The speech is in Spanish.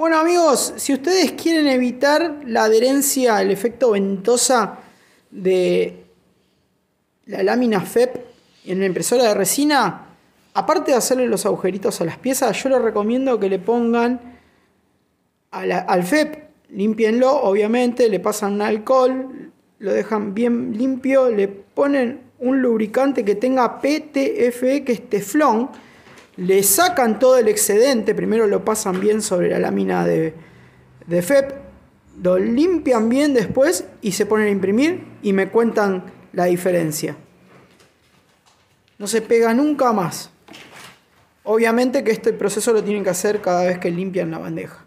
Bueno amigos, si ustedes quieren evitar la adherencia el efecto ventosa de la lámina FEP en la impresora de resina, aparte de hacerle los agujeritos a las piezas, yo les recomiendo que le pongan al FEP, limpienlo obviamente, le pasan alcohol, lo dejan bien limpio, le ponen un lubricante que tenga PTFE, que es teflón, le sacan todo el excedente, primero lo pasan bien sobre la lámina de, FEP, lo limpian bien después y se ponen a imprimir y me cuentan la diferencia. No se pega nunca más. Obviamente que este proceso lo tienen que hacer cada vez que limpian la bandeja.